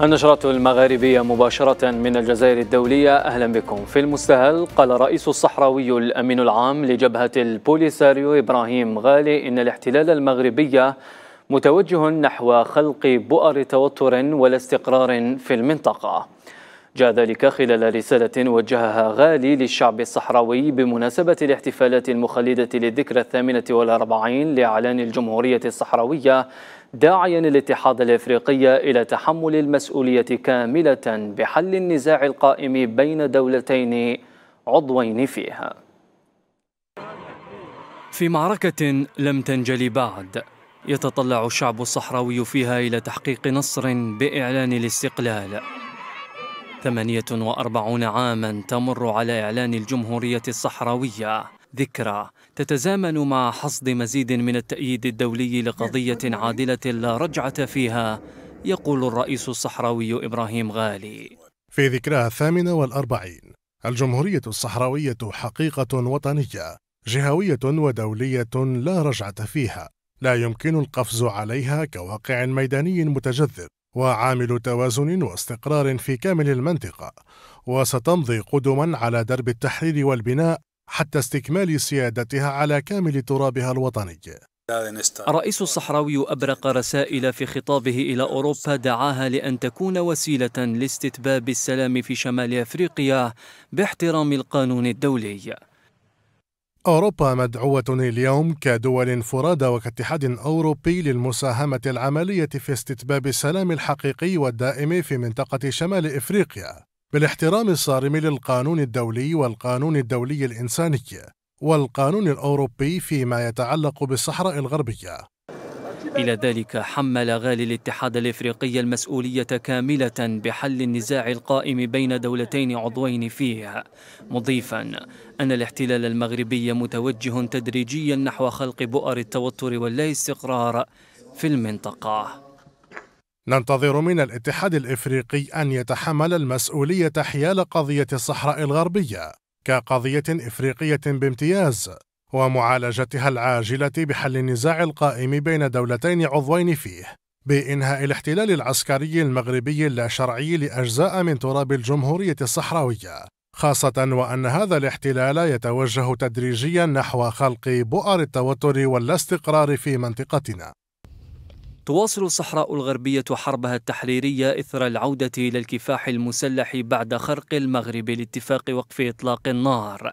النشرة المغاربية مباشرة من الجزائر الدولية أهلا بكم في المستهل قال رئيس الصحراوي الأمين العام لجبهة البوليساريو إبراهيم غالي إن الاحتلال المغربي متوجه نحو خلق بؤر توتر ولا استقرار في المنطقة جاء ذلك خلال رسالة وجهها غالي للشعب الصحراوي بمناسبة الاحتفالات المخلدة للذكرى الثامنة والأربعين لإعلان الجمهورية الصحراوية داعيا الاتحاد الافريقي الى تحمل المسؤوليه كامله بحل النزاع القائم بين دولتين عضوين فيها. في معركه لم تنجلي بعد، يتطلع الشعب الصحراوي فيها الى تحقيق نصر باعلان الاستقلال. 48 عاما تمر على إعلان الجمهورية الصحراوية ذكرى تتزامن مع حصد مزيد من التأييد الدولي لقضية عادلة لا رجعة فيها يقول الرئيس الصحراوي إبراهيم غالي في ذكرى الثامنة والأربعين الجمهورية الصحراوية حقيقة وطنية جهوية ودولية لا رجعة فيها لا يمكن القفز عليها كواقع ميداني متجذر وعامل توازن واستقرار في كامل المنطقة وستمضي قدما على درب التحرير والبناء حتى استكمال سيادتها على كامل ترابها الوطني الرئيس الصحراوي أبرق رسائل في خطابه إلى أوروبا دعاها لأن تكون وسيلة لاستتباب السلام في شمال أفريقيا باحترام القانون الدولي أوروبا مدعوة اليوم كدول فرادى وكاتحاد أوروبي للمساهمة العملية في استتباب السلام الحقيقي والدائم في منطقة شمال إفريقيا بالاحترام الصارم للقانون الدولي والقانون الدولي الإنساني والقانون الأوروبي فيما يتعلق بالصحراء الغربية إلى ذلك حمل غالي الاتحاد الإفريقي المسؤولية كاملة بحل النزاع القائم بين دولتين عضوين فيه مضيفا أن الاحتلال المغربي متوجه تدريجيا نحو خلق بؤر التوتر واللا استقرار في المنطقة ننتظر من الاتحاد الإفريقي أن يتحمل المسؤولية حيال قضية الصحراء الغربية كقضية إفريقية بامتياز ومعالجتها العاجله بحل النزاع القائم بين دولتين عضوين فيه بانهاء الاحتلال العسكري المغربي اللاشرعي لاجزاء من تراب الجمهوريه الصحراويه خاصه وان هذا الاحتلال يتوجه تدريجيا نحو خلق بؤر التوتر والاستقرار في منطقتنا تواصل الصحراء الغربية حربها التحريرية إثر العودة إلى الكفاح المسلح بعد خرق المغرب لاتفاق وقف إطلاق النار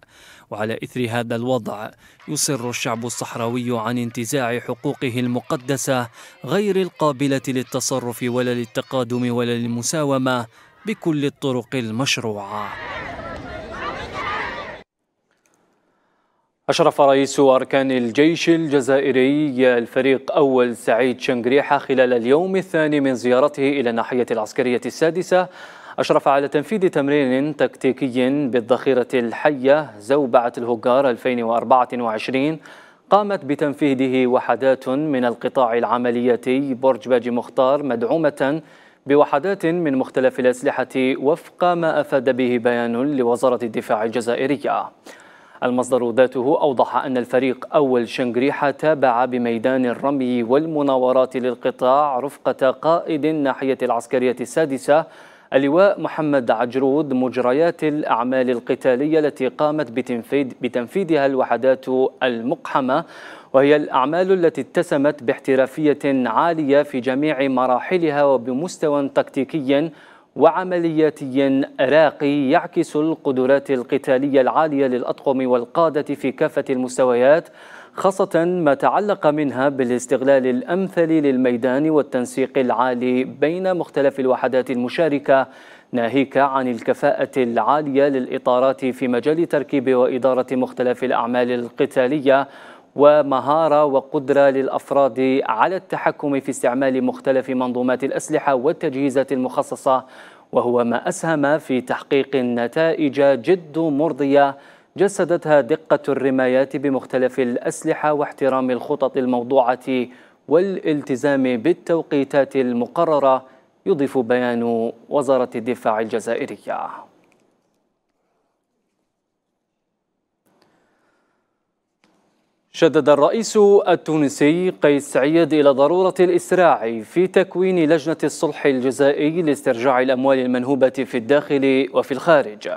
وعلى إثر هذا الوضع يصر الشعب الصحراوي عن انتزاع حقوقه المقدسة غير القابلة للتصرف ولا للتقادم ولا للمساومة بكل الطرق المشروعه أشرف رئيس أركان الجيش الجزائري الفريق أول سعيد شنقريحة خلال اليوم الثاني من زيارته إلى الناحية العسكرية السادسة أشرف على تنفيذ تمرين تكتيكي بالذخيرة الحية زوبعة الهجار 2024 قامت بتنفيذه وحدات من القطاع العملياتي برج باجي مختار مدعومة بوحدات من مختلف الأسلحة وفق ما أفاد به بيان لوزارة الدفاع الجزائرية المصدر ذاته أوضح أن الفريق أول شنقريحة تابع بميدان الرمي والمناورات للقطاع رفقة قائد الناحية العسكرية السادسة اللواء محمد عجرود مجريات الأعمال القتالية التي قامت بتنفيذ بتنفيذها الوحدات المقحمة وهي الأعمال التي اتسمت باحترافية عالية في جميع مراحلها وبمستوى تكتيكي وعملياتي راقي يعكس القدرات القتالية العالية للأطقم والقادة في كافة المستويات خاصة ما تعلق منها بالاستغلال الأمثل للميدان والتنسيق العالي بين مختلف الوحدات المشاركة ناهيك عن الكفاءة العالية للإطارات في مجال تركيب وإدارة مختلف الأعمال القتالية ومهارة وقدرة للأفراد على التحكم في استعمال مختلف منظومات الأسلحة والتجهيزات المخصصة وهو ما أسهم في تحقيق نتائج جد مرضية جسدتها دقة الرمايات بمختلف الأسلحة واحترام الخطط الموضوعة والالتزام بالتوقيتات المقررة يضيف بيان وزارة الدفاع الجزائرية شدد الرئيس التونسي قيس سعيد إلى ضرورة الإسراع في تكوين لجنة الصلح الجزائي لاسترجاع الأموال المنهوبة في الداخل وفي الخارج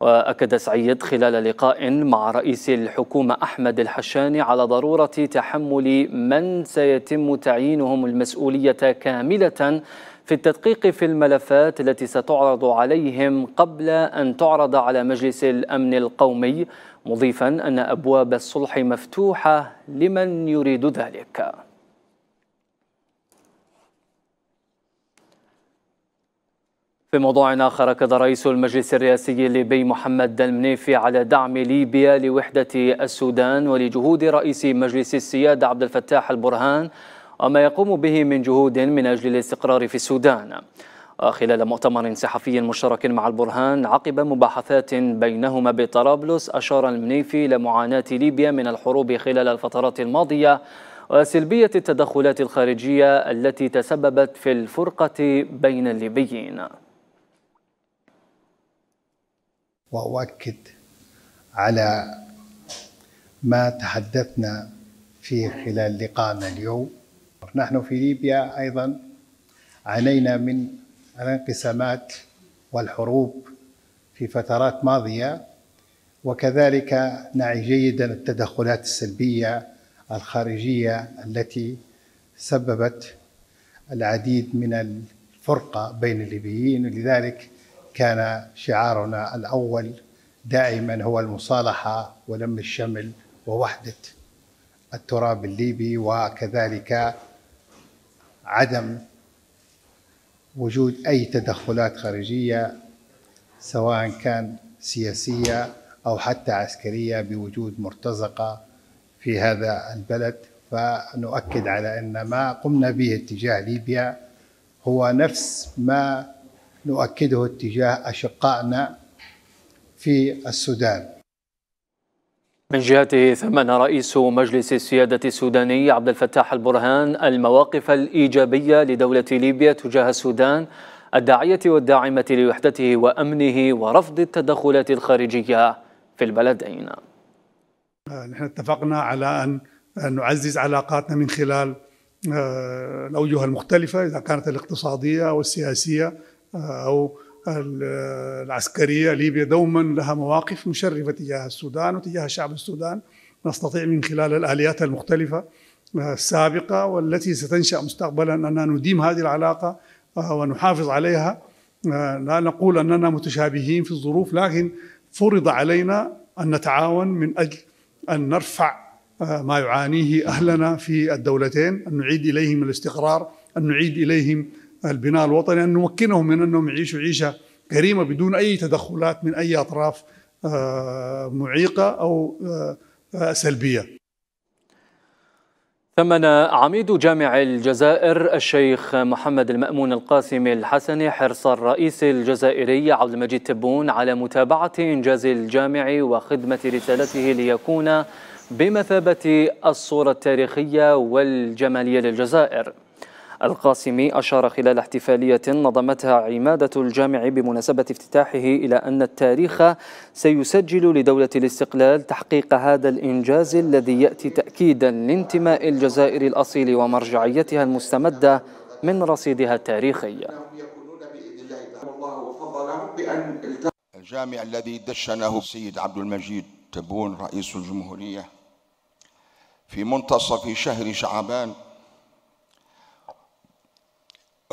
وأكد سعيد خلال لقاء مع رئيس الحكومة أحمد الحشاني على ضرورة تحمل من سيتم تعيينهم المسؤولية كاملة في التدقيق في الملفات التي ستعرض عليهم قبل أن تعرض على مجلس الأمن القومي مضيفا أن أبواب الصلح مفتوحة لمن يريد ذلك في موضوع آخر أكد رئيس المجلس الرئاسي الليبي محمد دلمنيفي على دعم ليبيا لوحدة السودان ولجهود رئيس مجلس السيادة عبد الفتاح البرهان وما يقوم به من جهود من أجل الاستقرار في السودان خلال مؤتمر صحفي مشترك مع البرهان عقب مباحثات بينهما بطرابلس أشار المنيفي لمعاناة ليبيا من الحروب خلال الفترات الماضية وسلبية التدخلات الخارجية التي تسببت في الفرقة بين الليبيين وأؤكد على ما تحدثنا فيه خلال لقائنا اليوم نحن في ليبيا أيضا عانينا من الانقسامات والحروب في فترات ماضية وكذلك نعي جيدا التدخلات السلبية الخارجية التي سببت العديد من الفرقة بين الليبيين لذلك كان شعارنا الأول دائما هو المصالحة ولم الشمل ووحدة التراب الليبي وكذلك عدم وجود أي تدخلات خارجية سواء كان سياسية أو حتى عسكرية بوجود مرتزقة في هذا البلد فنؤكد على أن ما قمنا به اتجاه ليبيا هو نفس ما نؤكده اتجاه أشقائنا في السودان من جهته ثمن رئيس مجلس السيادة السوداني عبد الفتاح البرهان المواقف الإيجابية لدولة ليبيا تجاه السودان الداعية والداعمة لوحدته وأمنه ورفض التدخلات الخارجية في البلدين نحن اتفقنا على أن نعزز علاقاتنا من خلال آه، الأوجه المختلفة إذا كانت الاقتصادية أو السياسية آه، أو العسكرية ليبيا دوما لها مواقف مشرفة تجاه السودان وتجاه شعب السودان نستطيع من خلال الآليات المختلفة آه، السابقة والتي ستنشأ مستقبلا أننا نديم هذه العلاقة آه، ونحافظ عليها آه، لا نقول أننا متشابهين في الظروف لكن فرض علينا أن نتعاون من أجل أن نرفع ما يعانيه أهلنا في الدولتين أن نعيد إليهم الاستقرار أن نعيد إليهم البناء الوطني أن نمكنهم من أنهم يعيشوا عيشة كريمة بدون أي تدخلات من أي أطراف آه، معيقة أو آه، سلبية ثمن عميد جامع الجزائر الشيخ محمد المأمون القاسمي الحسني حرص الرئيس الجزائري عبد المجيد تبون على متابعة إنجاز الجامع وخدمة رسالته ليكون بمثابة الصورة التاريخية والجمالية للجزائر القاسمي أشار خلال احتفالية نظمتها عمادة الجامع بمناسبة افتتاحه إلى أن التاريخ سيسجل لدولة الاستقلال تحقيق هذا الإنجاز الذي يأتي تأكيدا لانتماء الجزائر الأصيل ومرجعيتها المستمدة من رصيدها التاريخي الجامع الذي دشنه السيد عبد المجيد تبون رئيس الجمهورية في منتصف شهر شعبان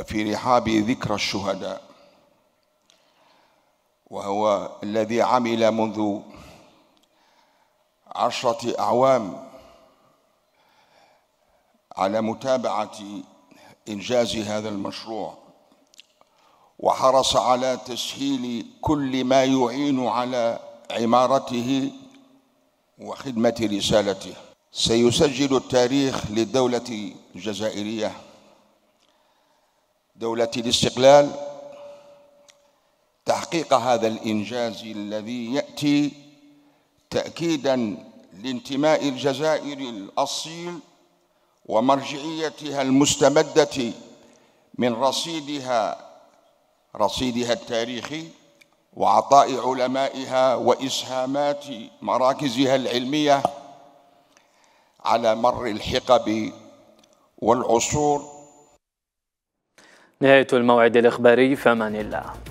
وفي رحابي ذكرى الشهداء وهو الذي عمل منذ عشرة أعوام على متابعة إنجاز هذا المشروع وحرص على تسهيل كل ما يعين على عمارته وخدمة رسالته سيسجل التاريخ للدولة الجزائرية دولة الاستقلال تحقيق هذا الإنجاز الذي يأتي تأكيدا لانتماء الجزائر الأصيل ومرجعيتها المستمدة من رصيدها رصيدها التاريخي وعطاء علمائها وإسهامات مراكزها العلمية على مر الحقب والعصور نهاية الموعد الإخباري فمن الله